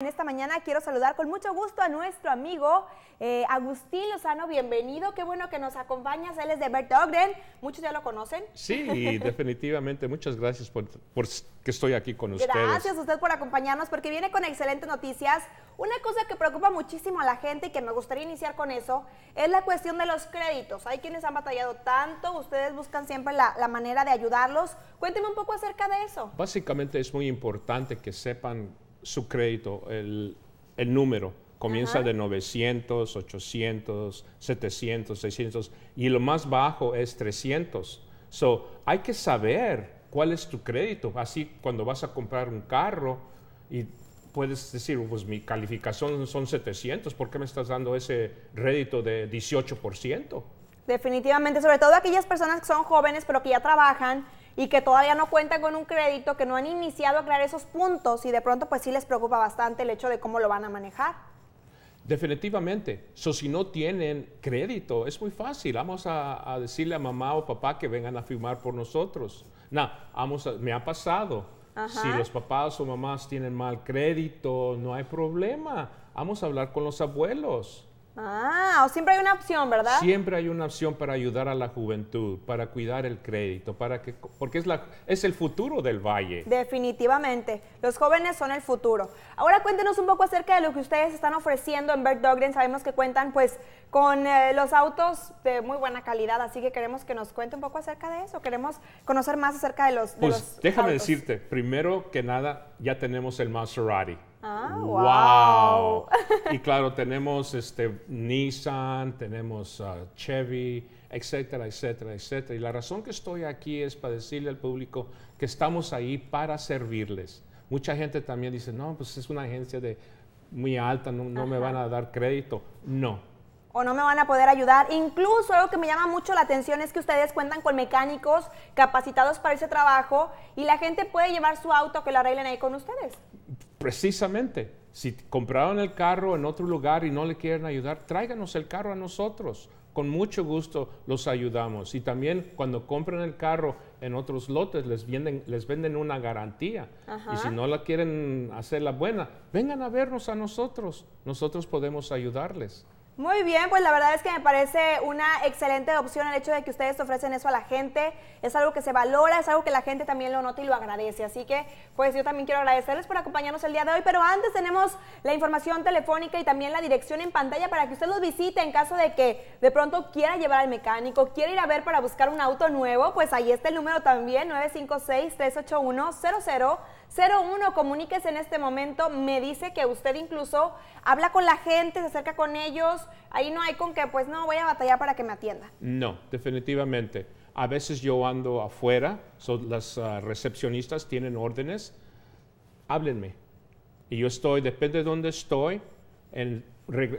En esta mañana quiero saludar con mucho gusto a nuestro amigo eh, Agustín Lozano, bienvenido, qué bueno que nos acompañas, él es de Ogden, muchos ya lo conocen. Sí, definitivamente, muchas gracias por, que estoy aquí con ustedes. Gracias a usted por acompañarnos porque viene con excelentes noticias. Una cosa que preocupa muchísimo a la gente y que me gustaría iniciar con eso es la cuestión de los créditos. Hay quienes han batallado tanto, ustedes buscan siempre la, la manera de ayudarlos. Cuénteme un poco acerca de eso. Básicamente es muy importante que sepan su crédito, el, número. Comienza de 900, 800, 700, 600 y lo más bajo es 300. So, hay que saber cuál es tu crédito. Así cuando vas a comprar un carro y puedes decir, pues mi calificación son 700, ¿por qué me estás dando ese rédito de 18%? Definitivamente, sobre todo aquellas personas que son jóvenes pero que ya trabajan y que todavía no cuentan con un crédito, que no han iniciado a crear esos puntos y de pronto pues sí les preocupa bastante el hecho de cómo lo van a manejar. Definitivamente. si no tienen crédito, es muy fácil. Vamos a, decirle a mamá o papá que vengan a firmar por nosotros. No, vamos me ha pasado. Si los papás o mamás tienen mal crédito, no hay problema. Vamos a hablar con los abuelos. Ah, o siempre hay una opción, ¿verdad? Siempre hay una opción para ayudar a la juventud, para cuidar el crédito, para que, porque es, la, es el futuro del valle. Definitivamente, los jóvenes son el futuro. Ahora cuéntenos un poco acerca de lo que ustedes están ofreciendo en Bert Dogren. Sabemos que cuentan pues con eh, los autos de muy buena calidad, así que queremos que nos cuente un poco acerca de eso. Queremos conocer más acerca de los... De pues déjame decirte, primero que nada, ya tenemos el Maserati. Ah wow. y claro, tenemos este, Nissan, tenemos ah, Chevy, etcétera, etcétera, etcétera. Y la razón que estoy aquí es para decirle al público que estamos ahí para servirles. Mucha gente también dice, no, pues es una agencia de muy alta, no, no me van a dar crédito. No, o no me van a poder ayudar. Incluso algo que me llama mucho la atención es que ustedes cuentan con mecánicos capacitados para ese trabajo y la gente puede llevar su auto que lo arreglen ahí con ustedes precisamente, si compraron el carro en otro lugar y no le quieren ayudar, tráiganos el carro a nosotros. Con mucho gusto los ayudamos. Y también cuando compran el carro en otros lotes, les venden, les venden una garantía. Y si no la quieren hacer la buena, vengan a vernos a nosotros. Nosotros podemos ayudarles. Muy bien, pues la verdad es que me parece una excelente opción el hecho de que ustedes ofrecen eso a la gente. Es algo que se valora, es algo que la gente también lo nota y lo agradece. Así que, pues yo también quiero agradecerles por acompañarnos el día de hoy. Pero antes tenemos la información telefónica y también la dirección en pantalla para que usted los visite en caso de que de pronto quiera llevar al mecánico, quiera ir a ver para buscar un auto nuevo. Pues ahí está el número también, 956 381 00 01, comuníquese en este momento, me dice que usted incluso habla con la gente, se acerca con ellos, ahí no hay con que, pues no, voy a batallar para que me atienda. No, definitivamente. A veces yo ando afuera, son las ah, recepcionistas tienen órdenes, háblenme. Y yo estoy, depende de dónde estoy,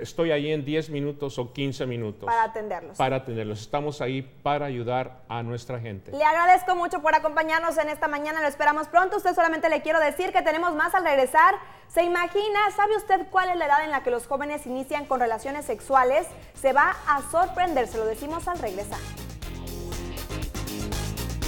estoy ahí en 10 minutos o 15 minutos. Para atenderlos. Para atenderlos. Estamos ahí para ayudar a nuestra gente. Le agradezco mucho por acompañarnos en esta mañana. Lo esperamos pronto. Usted solamente le quiero decir que tenemos más al regresar. ¿Se imagina? ¿Sabe usted cuál es la edad en la que los jóvenes inician con relaciones sexuales? Se va a sorprender. Se lo decimos al regresar.